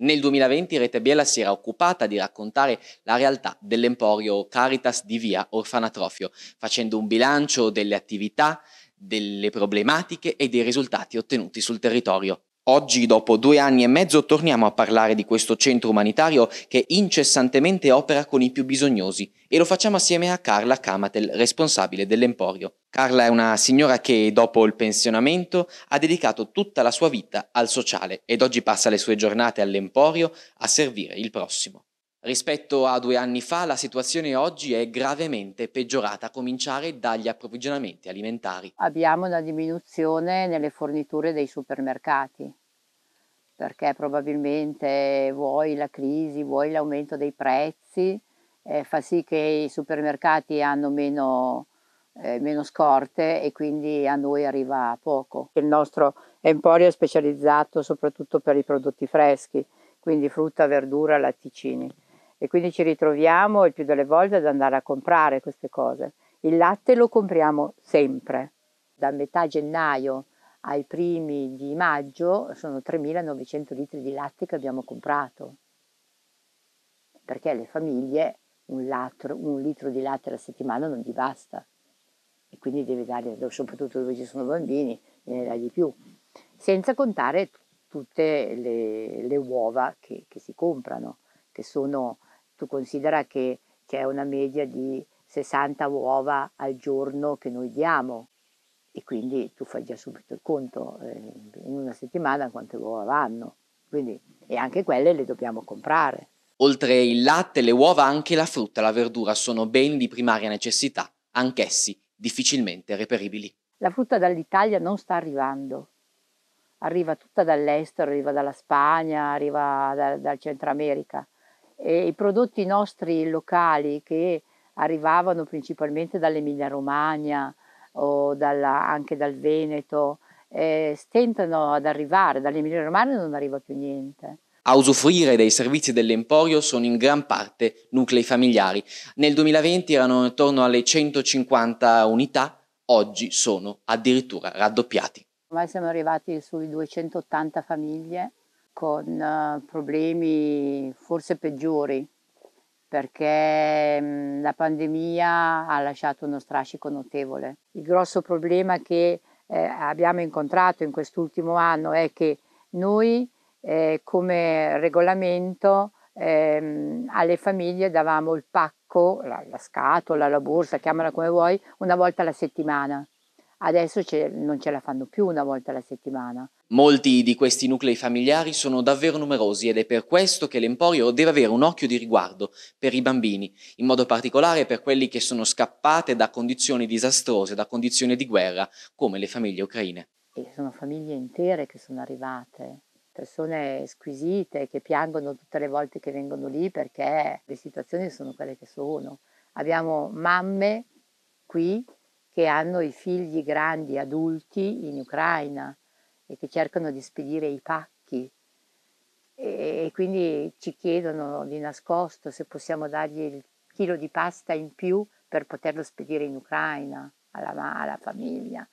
Nel 2020 Rete Biela si era occupata di raccontare la realtà dell'emporio Caritas di via Orfanatrofio, facendo un bilancio delle attività, delle problematiche e dei risultati ottenuti sul territorio. Oggi, dopo due anni e mezzo, torniamo a parlare di questo centro umanitario che incessantemente opera con i più bisognosi e lo facciamo assieme a Carla Camatel, responsabile dell'Emporio. Carla è una signora che, dopo il pensionamento, ha dedicato tutta la sua vita al sociale ed oggi passa le sue giornate all'Emporio a servire il prossimo. Rispetto a due anni fa la situazione oggi è gravemente peggiorata, a cominciare dagli approvvigionamenti alimentari. Abbiamo una diminuzione nelle forniture dei supermercati, perché probabilmente vuoi la crisi, vuoi l'aumento dei prezzi, eh, fa sì che i supermercati hanno meno, eh, meno scorte e quindi a noi arriva poco. Il nostro emporio è specializzato soprattutto per i prodotti freschi, quindi frutta, verdura, latticini. E quindi ci ritroviamo il più delle volte ad andare a comprare queste cose. Il latte lo compriamo sempre, da metà gennaio ai primi di maggio sono 3.900 litri di latte che abbiamo comprato, perché alle famiglie un, lattro, un litro di latte alla settimana non gli basta e quindi deve dare, soprattutto dove ci sono bambini, ne dà di più, senza contare tutte le, le uova che, che, si comprano, che sono, tu considera che c'è una media di 60 uova al giorno che noi diamo, e quindi tu fai già subito il conto eh, in una settimana quante uova vanno. Quindi, e anche quelle le dobbiamo comprare. Oltre il latte, le uova, anche la frutta e la verdura sono beni di primaria necessità, anch'essi difficilmente reperibili. La frutta dall'Italia non sta arrivando, arriva tutta dall'estero, arriva dalla Spagna, arriva da, dal Centro America. E I prodotti nostri locali che arrivavano principalmente dall'Emilia Romagna, dalla, anche dal Veneto, eh, stentano ad arrivare, dall'Emilia Romagna non arriva più niente. A usufruire dei servizi dell'Emporio sono in gran parte nuclei familiari. Nel 2020 erano intorno alle 150 unità, oggi sono addirittura raddoppiati. Ormai siamo arrivati sui 280 famiglie con eh, problemi forse peggiori perché mhmm, la pandemia ha lasciato uno strascico notevole. Il grosso problema che eh, abbiamo incontrato in quest'ultimo anno è che noi eh, come regolamento ehm, alle famiglie davamo il pacco, la, la scatola, la borsa, chiamala come vuoi, una volta alla settimana. Adesso ce, non ce la fanno più una volta alla settimana. Molti di questi nuclei familiari sono davvero numerosi ed è per questo che l'Emporio deve avere un occhio di riguardo per i bambini, in modo particolare per quelli che sono scappate da condizioni disastrose, da condizioni di guerra, come le famiglie ucraine. E sono famiglie intere che sono arrivate, persone squisite che piangono tutte le volte che vengono lì perché le situazioni sono quelle che sono. Abbiamo mamme qui che hanno i figli grandi, adulti in Ucraina e che cercano di spedire i pacchi e, quindi ci chiedono di nascosto se possiamo dargli il chilo di pasta in più per poterlo spedire in Ucraina alla, alla famiglia.